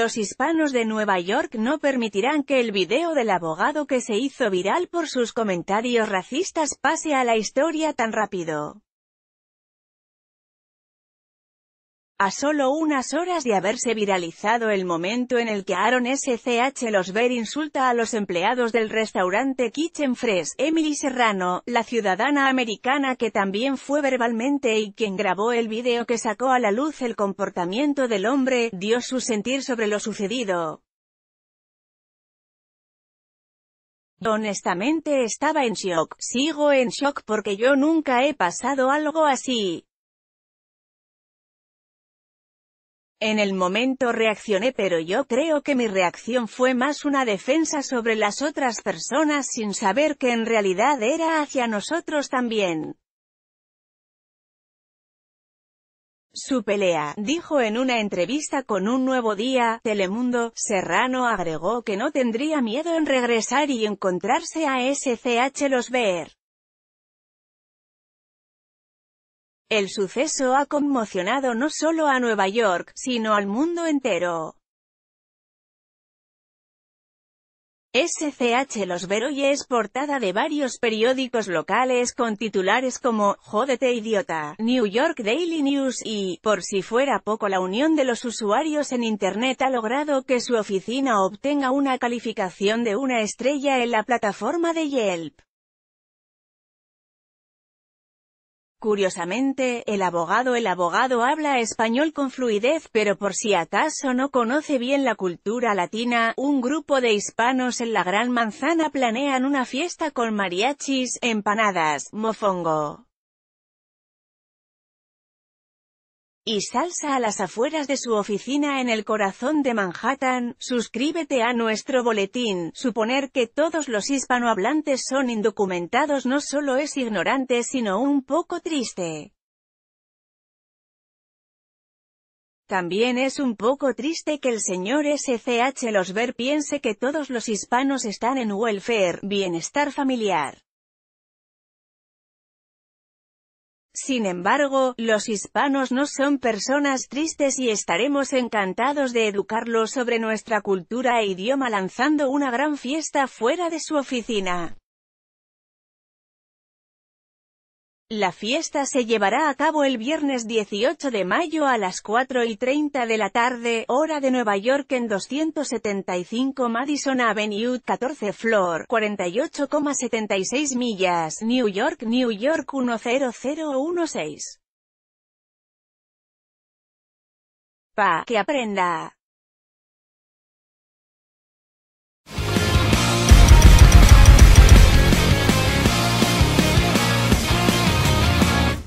Los hispanos de Nueva York no permitirán que el video del abogado que se hizo viral por sus comentarios racistas pase a la historia tan rápido. A solo unas horas de haberse viralizado el momento en el que Aaron SCH los ver insulta a los empleados del restaurante Kitchen Fresh, Emily Serrano, la ciudadana americana que también fue verbalmente y quien grabó el video que sacó a la luz el comportamiento del hombre, dio su sentir sobre lo sucedido. Honestamente estaba en shock, sigo en shock porque yo nunca he pasado algo así. En el momento reaccioné pero yo creo que mi reacción fue más una defensa sobre las otras personas sin saber que en realidad era hacia nosotros también. Su pelea, dijo en una entrevista con Un Nuevo Día, Telemundo, Serrano agregó que no tendría miedo en regresar y encontrarse a SCH Los Ver. El suceso ha conmocionado no solo a Nueva York, sino al mundo entero. SCH Los Veroy es portada de varios periódicos locales con titulares como Jódete idiota, New York Daily News y, por si fuera poco la unión de los usuarios en Internet ha logrado que su oficina obtenga una calificación de una estrella en la plataforma de Yelp. Curiosamente, el abogado El abogado habla español con fluidez, pero por si acaso no conoce bien la cultura latina, un grupo de hispanos en la Gran Manzana planean una fiesta con mariachis, empanadas, mofongo, y salsa a las afueras de su oficina en el corazón de Manhattan, suscríbete a nuestro boletín. Suponer que todos los hispanohablantes son indocumentados no solo es ignorante sino un poco triste. También es un poco triste que el señor SCH ver piense que todos los hispanos están en welfare, bienestar familiar. Sin embargo, los hispanos no son personas tristes y estaremos encantados de educarlos sobre nuestra cultura e idioma lanzando una gran fiesta fuera de su oficina. La fiesta se llevará a cabo el viernes 18 de mayo a las 4 y 30 de la tarde, hora de Nueva York en 275 Madison Avenue, 14 Floor, 48,76 millas, New York, New York 10016. Pa, que aprenda.